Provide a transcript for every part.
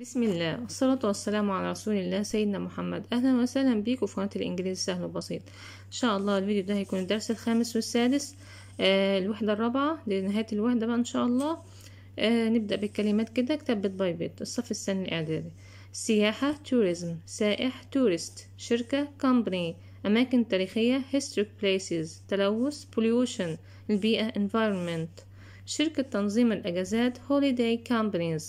بسم الله والصلاة والسلام على رسول الله سيدنا محمد أهلا وسهلا بيكم في قناة الإنجليزي سهل وبسيط إن شاء الله الفيديو ده هيكون الدرس الخامس والسادس آه الوحدة الرابعة لنهاية الوحدة بقى إن شاء الله آه نبدأ بالكلمات كده كتاب بيت باي بيت الصف الثاني الإعدادي سياحة توريزم سائح توريست شركة كومباني أماكن تاريخية هيستوريك places تلوث بوليوشن البيئة انفايرمنت شركة تنظيم الأجازات هوليداي companies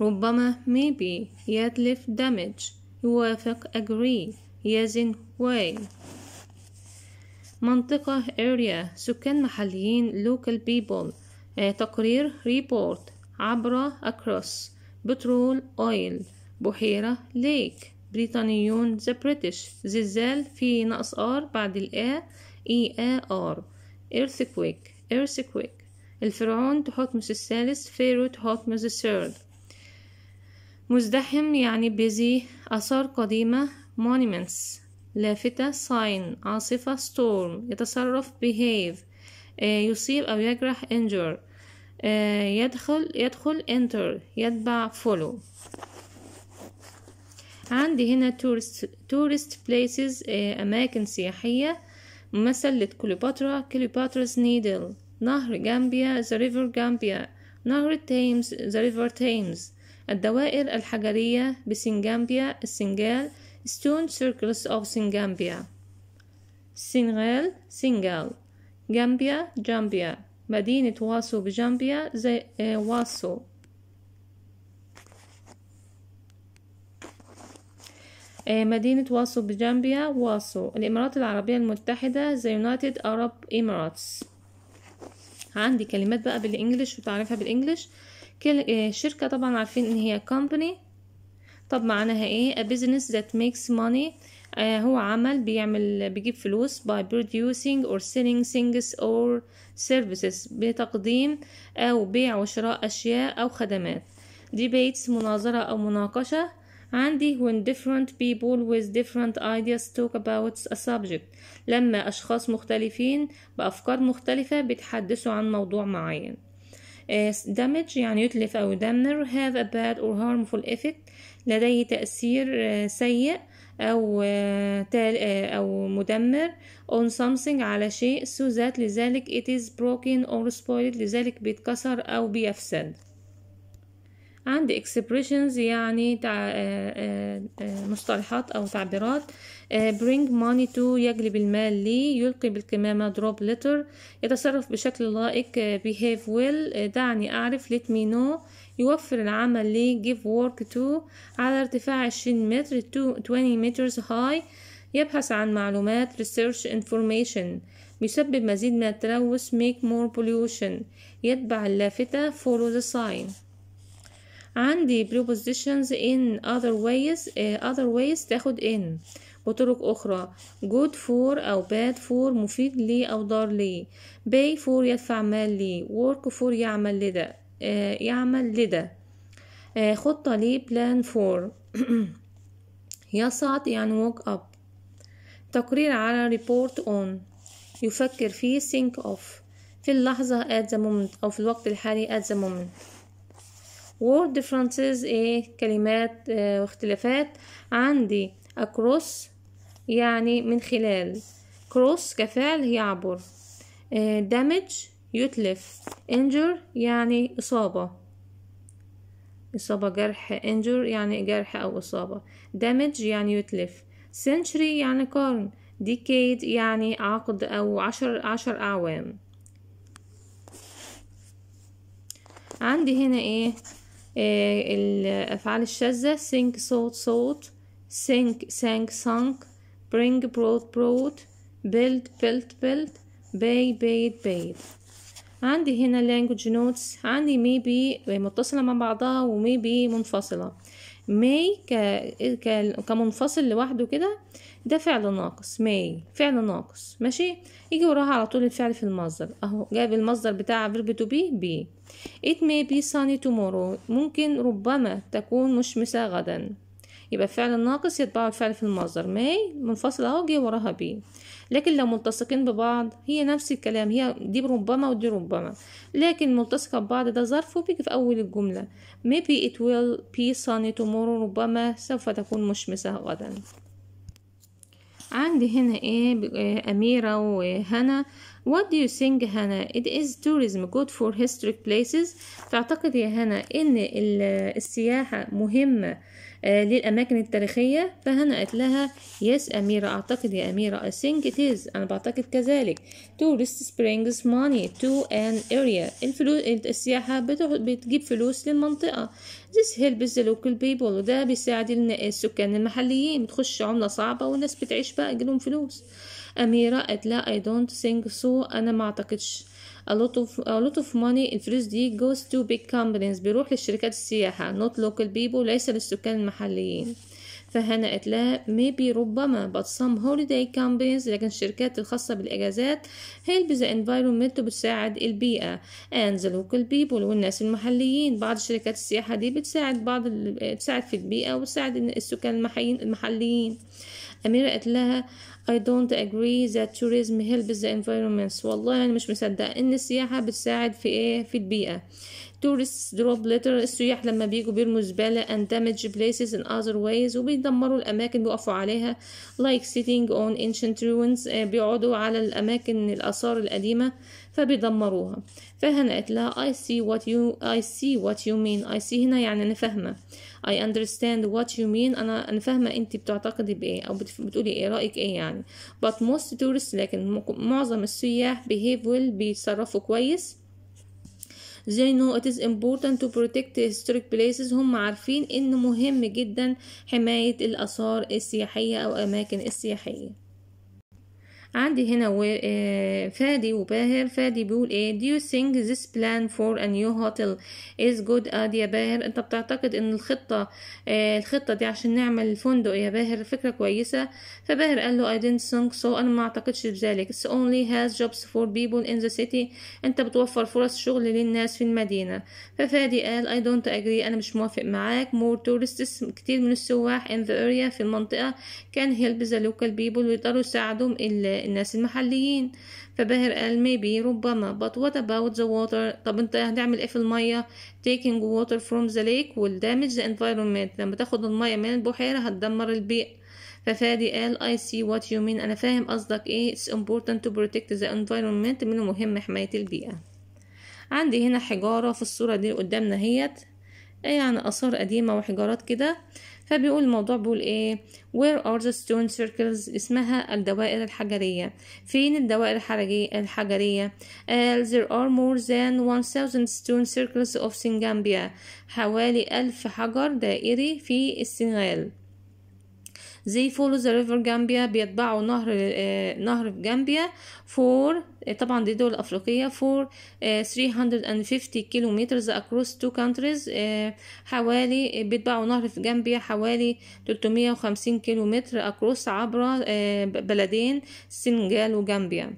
ربما maybe يتلف damage يوافق agree يزن way منطقة area سكان محليين local people آه، تقرير report عبر across بترول oil بحيرة lake بريطانيون the British زلزال في نقص R بعد A E A R earthquake earthquake الفرعون تحتمس الثالث فيرو تحتمس الثالث مزدحم يعني بيزي آثار قديمة monuments لافتة sign عاصفة storm يتصرف behave آه، يصيب أو يجرح injure آه، يدخل يدخل enter يتبع follow عندي هنا tourist tourist places آه، أماكن سياحية ممثل لكليوباترا كليوباترا's needle نهر جامبيا the river جامبيا نهر تيمز the river تيمز الدوائر الحجرية بسنجامبيا السنغال ستون سيركلز اوف سنجامبيا سنغال سنغال جامبيا جامبيا مدينة واسو بجامبيا زي آه، واسو آه، مدينة واسو بجامبيا واسو الإمارات العربية المتحدة زي يونايتد أرب إماراتس عندي كلمات بقى بالإنجليش وتعرفها بالإنجليش كل آه، شركة طبعا عارفين ان هي company طب معناها ايه a business that makes money آه هو عمل بيعمل بيجيب فلوس by producing or selling things or services بتقديم او بيع وشراء اشياء او خدمات debates مناظرة او مناقشة عندي when different people with different ideas talk about a subject لما اشخاص مختلفين بافكار مختلفة بيتحدثوا عن موضوع معين damage يعني يتلف أو يدمر have a bad or harmful effect لديه تأثير آه، سيء أو آه، آه، أو مدمر on something على شيء so that لذلك it is broken or spoiled لذلك بيتكسر أو بيفسد عند expressions يعني مصطلحات أو تعبيرات bring money to يجلب المال لي يلقي بالكمامة drop letter يتصرف بشكل لائق behave well دعني أعرف let me know يوفر العمل لي give work to على ارتفاع 20 متر 20 meters high يبحث عن معلومات research information يسبب مزيد من التلوث make more pollution يتبع اللافتة follow the sign عندي prepositions in other ways uh, other ways تاخد in وطرق أخرى good for أو bad for مفيد لي أو ضار لي pay for يدفع مال لي work for يعمل لدى آه يعمل لدى آه خطة لي plan for يصعد يعني walk up تقرير على report on يفكر فيه think of في اللحظة at the moment أو في الوقت الحالي at the moment word differences ايه كلمات اه واختلافات عندي across يعني من خلال كروس كفعل يعبر دامج آه، يتلف injure يعني إصابة إصابة جرح injure يعني جرح أو إصابة damage يعني يتلف century يعني قرن decade يعني عقد أو عشر عشر أعوام عندي هنا إيه, إيه الأفعال الشاذة sink صوت صوت sink sank sunk bring brought brought build built built pay paid paid عندي هنا language notes عندي may be متصلة مع بعضها و may be منفصلة may ك... ك... كمنفصل لوحده كده ده فعل ناقص may فعل ناقص ماشي يجي وراها على طول الفعل في المصدر اهو جايب المصدر بتاع verb to be be it may be sunny tomorrow ممكن ربما تكون مشمسة غدا يبقى الفعل الناقص يتبع الفعل في المصدر ماي منفصل اهو جه وراها بي لكن لو ملتصقين ببعض هي نفس الكلام هي دي ربما ودي ربما لكن ملتصقة ببعض ده ظرف وبيجي في أول الجملة maybe it will be sunny tomorrow ربما سوف تكون مشمسة غدا عندي هنا ايه أميرة وهنا آه، What do you think هنا it is tourism good for historic places تعتقد يا هنا ان السياحة مهمة آه، للأماكن التاريخية فهنا قالت لها yes أميرة أعتقد يا أميرة I think it is أنا بعتقد كذلك tourists brings money to an area الفلوس السياحة بتجيب فلوس للمنطقة this helps the local people وده بيساعد السكان المحليين بتخش عملة صعبة والناس بتعيش بقى يجيلهم فلوس أميرة قالت لها I don't think so أنا ما أعتقدش a lot of a lot of money الفلوس دي goes to big companies بيروح للشركات السياحة not local people ليس للسكان المحليين فهنا قالت لها maybe ربما but some holiday companies لكن الشركات الخاصة بالإجازات help the environment بتساعد البيئة and the local people والناس المحليين بعض شركات السياحة دي بتساعد بعض بتساعد في البيئة وبتساعد السكان المحليين أميرة قالت لها I don't agree that tourism helps the environment والله أنا يعني مش مصدقة إن السياحة بتساعد في إيه في البيئة tourists drop litter السياح لما بيجوا بيرموا زبالة and damage places in other ways وبيدمروا الأماكن بيقفوا عليها like sitting on ancient ruins آه، بيقعدوا على الأماكن الآثار القديمة فبيدمروها فهنا قلت لها I see what you I see what you mean I see هنا يعني أنا فاهمة I understand what you mean أنا أنا فاهمة أنت بتعتقدي بإيه أو بتقولي إيه رأيك إيه يعني but most tourists لكن معظم السياح behave well بيتصرفوا كويس they know it is important to protect historic places هم عارفين إنه مهم جدا حماية الآثار السياحية أو أماكن السياحية عندي هنا و... آه، فادي وباهر فادي بيقول ايه do you think this plan for a new hotel is good idea يا باهر انت بتعتقد ان الخطة آه، الخطة دي عشان نعمل فندق يا باهر فكرة كويسة فباهر قال له I didn't think so انا ما اعتقدش بذلك it's only has jobs for people in the city انت بتوفر فرص شغل للناس في المدينة ففادي قال I don't agree انا مش موافق معاك more tourists كتير من السواح in the area في المنطقة can help the local people ويقدروا يساعدهم ال الناس المحليين فباهر قال maybe ربما but what about the water طب انت هتعمل ايه في المية taking water from the lake will damage the environment لما تاخد المية من البحيرة هتدمر البيئة ففادي قال I see what you mean أنا فاهم قصدك إيه it's important to protect the environment من المهم حماية البيئة عندي هنا حجارة في الصورة دي قدامنا هيت يعني آثار قديمة وحجارات كده فبيقول الموضوع بيقول ايه where are the stone circles اسمها الدوائر الحجرية فين الدوائر الحجرية قال there are more than 1000 stone circles of Singambia حوالي ألف حجر دائري في السنغال they follow the river Gambia بيتبعوا نهر آه، نهر في جامبيا for طبعا دي دول أفريقية for 350 آه، kilometers across two countries آه، حوالي بيتباعوا نهر في جامبيا حوالي 350 كيلومتر across عبر آه، بلدين سنغال وجامبيا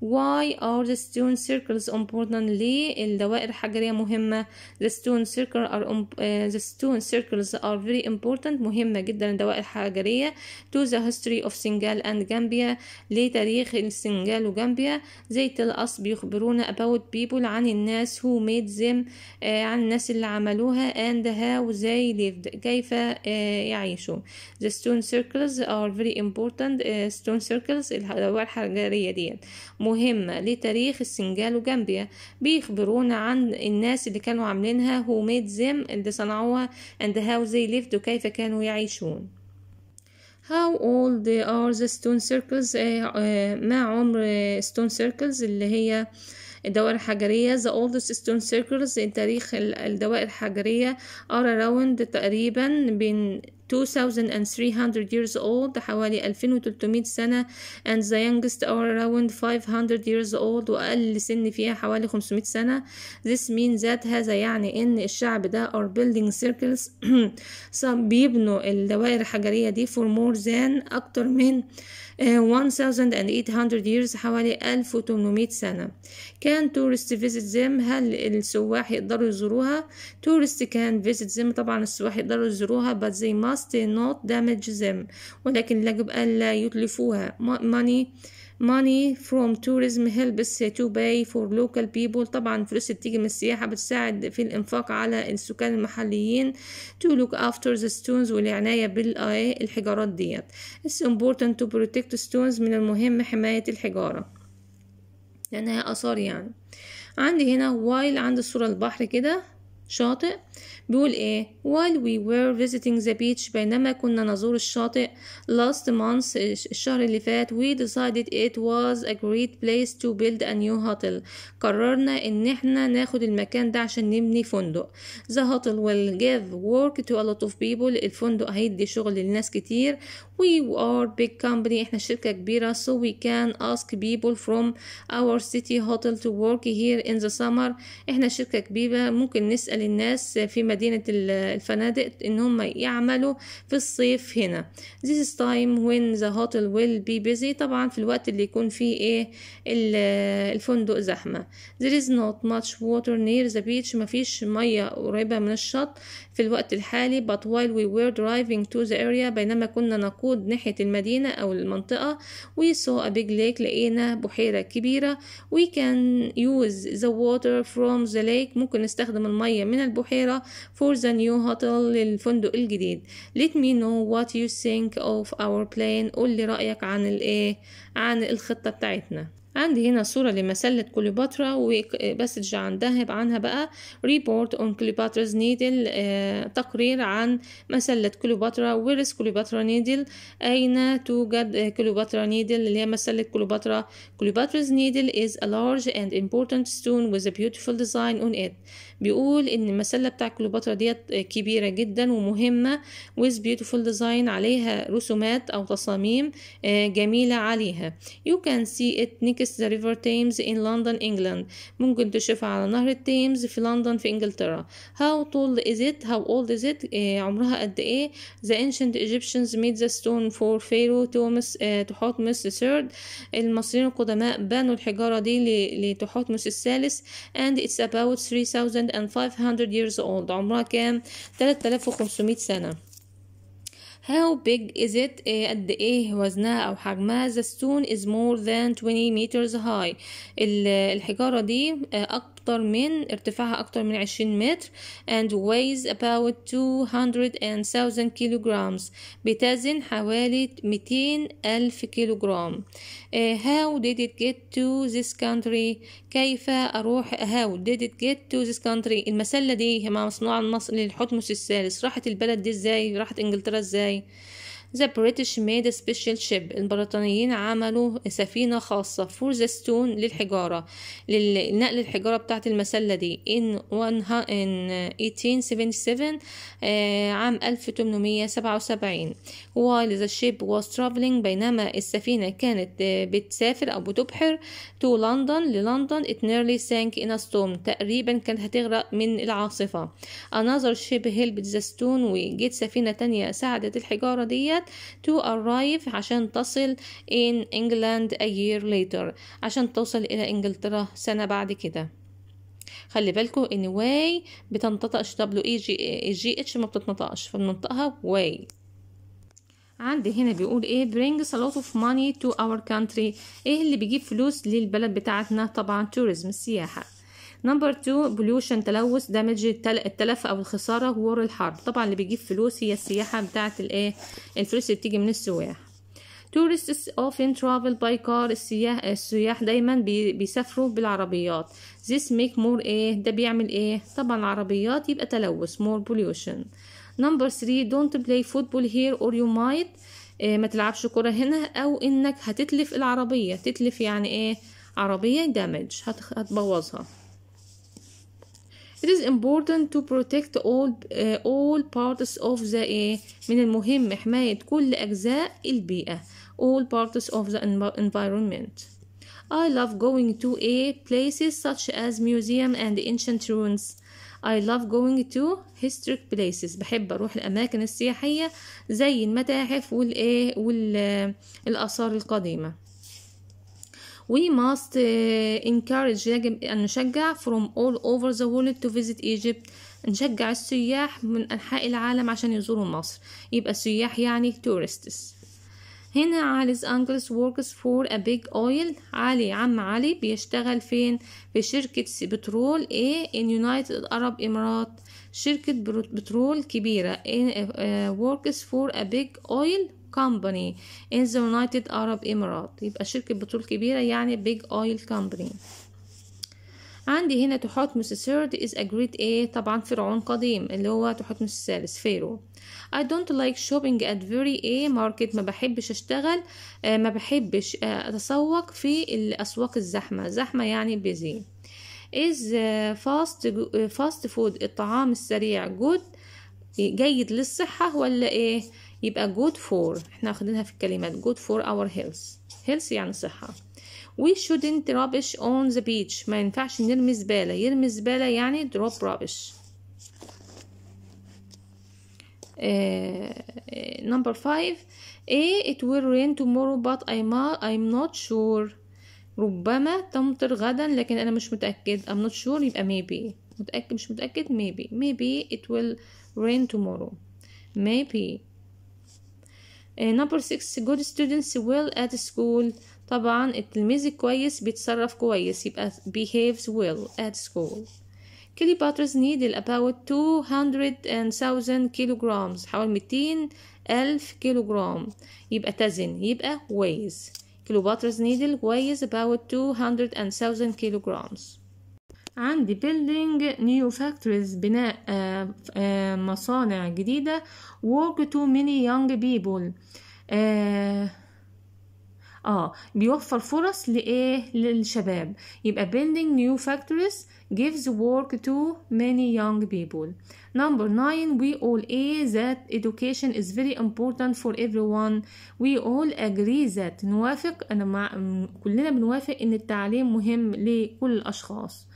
Why are the stone circles important ليه الدوائر الحجرية مهمة the stone circles are uh, the stone circles are very important مهمة جدا الدوائر الحجرية to the history of Senegal and Gambia لتاريخ السنغال وجامبيا they tell us بيخبرونا about people عن الناس who made them uh, عن الناس اللي عملوها and how they lived كيف uh, يعيشوا the stone circles are very important uh, stone circles الدوائر الحجرية ديت مهمة لتاريخ السنجال وجامبيا بيخبرونا عن الناس اللي كانوا عاملينها هوميد زيم اللي صنعوها and how they lived وكيف كانوا يعيشون how old are the stone circles إيه، إيه، ما عمر stone circles اللي هي الدوائر الحجرية the oldest stone circles تاريخ الدوائر الحجرية are around تقريبا بين 2300 years old حوالي 2300 سنة and the youngest are around 500 years old وأقل سن فيها حوالي 500 سنة this means that هذا يعني إن الشعب ده are building circles بيبنوا الدوائر الحجرية دي for more than أكتر من 1800 years حوالي 1800 سنة can tourists visit them هل السواح يقدروا يزوروها tourists can visit them طبعا السواح يقدروا يزوروها but they must must not damage them ولكن يجب ألا يتلفوها money money from tourism helps to pay for local people طبعا الفلوس اللي بتيجي من السياحة بتساعد في الإنفاق على السكان المحليين to look after the stones والعناية بالآية الحجارات ديت it's important to protect stones من المهم حماية الحجارة لأنها آثار يعني عندي هنا وايل عند الصورة البحر كده شاطئ بيقول ايه while we were visiting the beach بينما كنا نزور الشاطئ last month الشهر اللي فات we decided it was a great place to build a new hotel قررنا ان احنا ناخد المكان ده عشان نبني فندق the hotel will give work to a lot of people الفندق هيدي شغل لناس كتير we are big company احنا شركة كبيرة so we can ask people from our city hotel to work here in the summer احنا شركة كبيرة ممكن نسأل الناس في مدينة الفنادق ان هم يعملوا في الصيف هنا this is time when the hotel will be busy طبعا في الوقت اللي يكون فيه ايه الفندق زحمة there is not much water near the beach مفيش مية قريبة من الشط في الوقت الحالي but while we were driving to the area بينما كنا نقود ناحية المدينة أو المنطقة we saw a big lake لقينا بحيرة كبيرة we can use the water from the lake ممكن نستخدم المية من البحيرة for the new hotel للفندق الجديد let me know what you think of our plan قول لي رأيك عن الايه عن الخطة بتاعتنا عندي هنا صورة لمسلة كليوباترا وباسج عندها عنها بقى ريبورت اون كليوباترا's نيدل تقرير عن مسلة كليوباترا ويرس كليوباترا نيدل أين توجد كليوباترا نيدل اللي هي مسلة كليوباترا كليوباترا's نيدل is a large and important stone with a beautiful design on it بيقول إن المسلة بتاع كليوباترا ديت كبيرة جدا ومهمة with beautiful design عليها رسومات أو تصاميم آه، جميلة عليها you can see it next تنكس ذا ريفر تيمز in London England ممكن تشوفها على نهر التيمز في لندن في انجلترا how tall is it how old is it إيه، عمرها قد ايه the ancient Egyptians made the stone for Pharaoh Thomas آه تحتمس المصريين القدماء بنوا الحجارة دي لتحتمس الثالث and it's about 3500 years old عمرها كام 3500 سنة How big is it قد eh, ايه eh, وزنها او حجمها the stone is more than 20 meters high الحجارة دي eh, أكتر من ارتفاعها أكتر من عشرين متر and weighs about 200,000 kilograms بتزن حوالي ميتين ألف كيلوغرام uh, how did it get to this country كيف أروح how did it get to this country المسلة دي هي مصنوعة من مصر للحتمس الثالث راحت البلد دي ازاي راحت انجلترا ازاي The British made a special ship البريطانيين عملوا سفينة خاصة for the stone للحجارة لنقل الحجارة بتاعة المسلة دي in, 1877 آه، عام 1877 while the ship was traveling بينما السفينة كانت آه، بتسافر أو بتبحر to London للندن it nearly sank in a storm تقريبا كانت هتغرق من العاصفة another ship helped the stone وجت سفينة تانية ساعدت الحجارة ديت that to arrive عشان تصل in England a year later عشان توصل إلى إنجلترا سنة بعد كده خلي بالكم ان واي بتنطقش دبليو اي e جي اي جي اتش ما بتتنطقش فبننطقها واي عندي هنا بيقول ايه brings a lot of money to our country ايه اللي بيجيب فلوس للبلد بتاعتنا طبعا tourism السياحه نمبر 2 بولوشن تلوث دامج التلف او الخساره وور الحرب طبعا اللي بيجيب فلوس هي السياحه بتاعه الايه الفلوس اللي بتيجي من السياح tourists often travel by car السياح السياح دايما بي... بيسافروا بالعربيات this make more ايه ده بيعمل ايه طبعا العربيات يبقى تلوث more pollution number 3 don't play football here or you might إيه ما تلعبش كرة هنا او انك هتتلف العربية تتلف يعني ايه عربية damage هتبوظها it is important to protect all uh, all parts of the uh, من المهم حماية كل أجزاء البيئة all parts of the environment I love going to a places such as museum and ancient ruins I love going to historic places بحب أروح الأماكن السياحية زي المتاحف والآثار القديمة we must uh, encourage يجب أن نشجع from all over the world to visit Egypt نشجع السياح من أنحاء العالم عشان يزوروا مصر يبقى السياح يعني tourists هنا عاليز أنجلس works for a big oil علي عم علي بيشتغل فين في شركة بترول A in United Arab Emirates شركة بترول كبيرة uh, works for a big oil company in the United Arab Emirates يبقى شركة بترول كبيرة يعني big oil company عندي هنا تحتمس الثالث is a great A طبعا فرعون قديم اللي هو تحتمس الثالث فيرو I don't like shopping at very A market ما بحبش اشتغل آه، ما بحبش آه، اتسوق في الاسواق الزحمة زحمة يعني busy is آه، fast fast food الطعام السريع good جيد للصحة ولا ايه يبقى good for احنا واخدينها في الكلمات good for our health health يعني صحة we shouldn't rubbish on the beach ما ينفعش نرمي زبالة يرمي زبالة يعني drop rubbish uh, 5 five A it will rain tomorrow but I'm, I'm not sure ربما تمطر غدا لكن أنا مش متأكد I'm not sure يبقى maybe متأكد مش متأكد maybe maybe it will rain tomorrow maybe Number 6 good students well at school طبعا التلميذ الكويس بيتصرف كويس يبقى behaves well at school Cleopatra's needle about 200,000 kilograms حوالي 200 ألف كيلوغرام يبقى تزن يبقى weighs Cleopatra's needle weighs about 200,000 kilograms عندي building new factories بناء مصانع جديدة work to many young people اه بيوفر فرص لايه للشباب يبقى building new factories gives work to many young people number nine we all agree that education is very important for everyone we all agree that نوافق انا مع كلنا بنوافق ان التعليم مهم لكل الاشخاص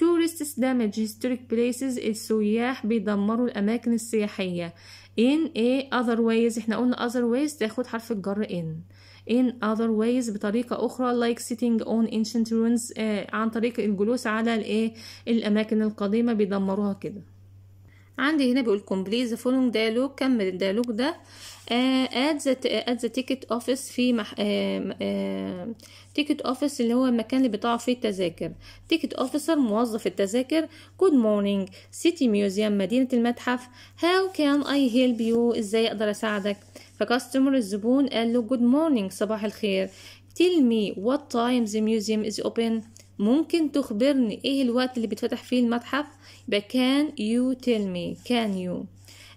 tourists damage historic places السياح بيدمروا الأماكن السياحية in a other ways احنا قلنا other ways تاخد حرف الجر in in other ways بطريقة أخرى like sitting on ancient ruins آه عن طريق الجلوس على الايه الأماكن القديمة بيدمروها كده عندي هنا بيقول complete the following dialogue كمل الديالوج ده آه at the at the ticket office في مح... آه آه تيكت اوفيس اللي هو المكان اللي بيطبعوا فيه التذاكر تيكت اوفيسر موظف التذاكر جود مورنينج سيتي ميوزيوم مدينة المتحف هاو كان اي هيلب يو ازاي اقدر اساعدك فكاستمر الزبون قال له جود مورنينج صباح الخير تيل مي وات تايم ذا ميوزيوم از اوبن ممكن تخبرني ايه الوقت اللي بيتفتح فيه المتحف يبقى كان يو تيل مي كان يو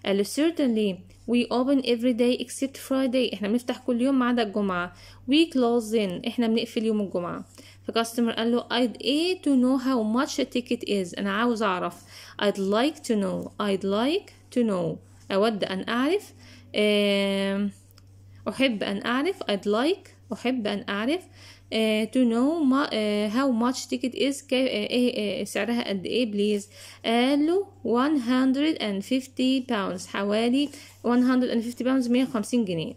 قال له certainly we open every day except Friday احنا بنفتح كل يوم ما عدا الجمعة we close in احنا بنقفل يوم الجمعة فكاستمر قال له I'd A to know how much a ticket is انا عاوز اعرف I'd like to know I'd like to know اود ان اعرف أحب أن أعرف I'd like أحب أن أعرف آه، to know ما, آه، how much ticket is آه، ايه سعرها قد ايه بليز قال له 150 pounds حوالي 150 pounds 150 جنيه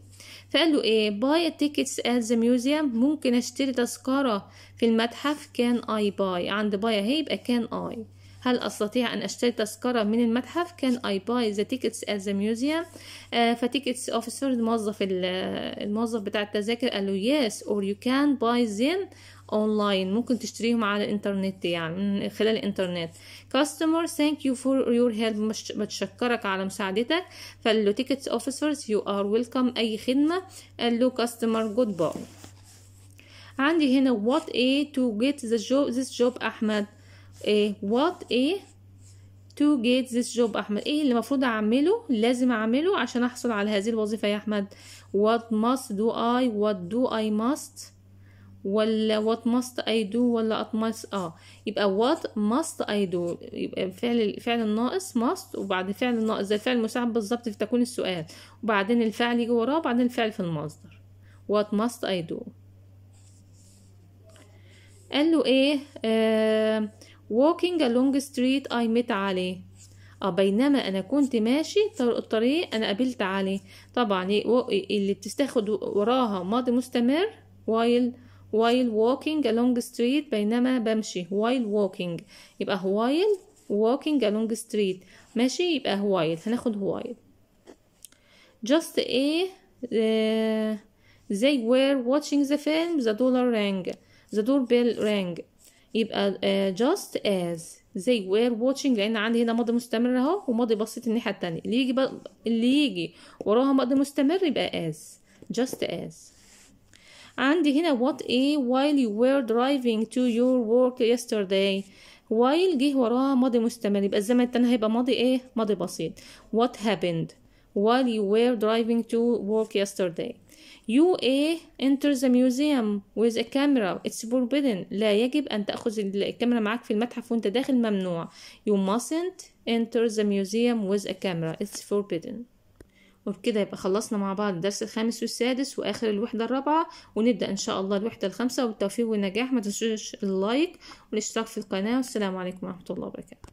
فقال له ايه باي التيكتس at the museum ممكن اشتري تذكرة في المتحف كان اي باي عند باي اهي يبقى كان اي هل أستطيع أن أشتري تذكرة من المتحف can I buy the tickets at the museum آه، فتيكتس أوفيسر الموظف الموظف بتاع التذاكر قال له yes or you can buy them online ممكن تشتريهم على الانترنت يعني من خلال الانترنت كاستمر thank you for your help بتشكرك على مساعدتك فقال له tickets officers يو ار ويلكم اي خدمه قال له customer goodbye عندي هنا what a to get the job this job احمد ايه وات ايه تو جيت ذس جوب احمد ايه اللي المفروض اعمله لازم اعمله عشان احصل على هذه الوظيفه يا احمد وات ماست دو اي وات دو اي ماست ولا وات ماست اي دو ولا ات ماست اه يبقى وات ماست اي دو يبقى فعل فعل الناقص ماست وبعد فعل الناقص زي الفعل المساعد بالظبط في تكون السؤال وبعدين الفعل يجي وراه وبعدين الفعل في المصدر وات ماست اي دو قال له ايه آه walking along street I met علي بينما انا كنت ماشي الطريق انا قابلت علي طبعا اللي بتستخد وراها ماضي مستمر while while walking along street بينما بمشي while walking يبقى while walking along street ماشي يبقى while هناخد while just a uh, they were watching the film the dollar rang the doorbell rang يبقى just as زي وير watching لان عندي هنا ماضي مستمر اهو وماضي بسيط الناحية التانية اللي يجي اللي يجي وراها ماضي مستمر يبقى as just as عندي هنا what a while you were driving to your work yesterday while جه وراها ماضي مستمر يبقى الزمن التاني هيبقى ماضي ايه ماضي بسيط what happened while you were driving to work yesterday يو اي انتر ذا ميوزيوم ويز ا كاميرا اتس فوربيدن لا يجب أن تأخذ الكاميرا معاك في المتحف وأنت داخل ممنوع يو mustn't انتر ذا ميوزيوم ويز ا كاميرا اتس فوربيدن وبكده يبقى خلصنا مع بعض الدرس الخامس والسادس واخر الوحده الرابعه ونبدا ان شاء الله الوحده الخامسه والتوفيق والنجاح ما تنسوش اللايك والاشتراك في القناه والسلام عليكم ورحمه الله وبركاته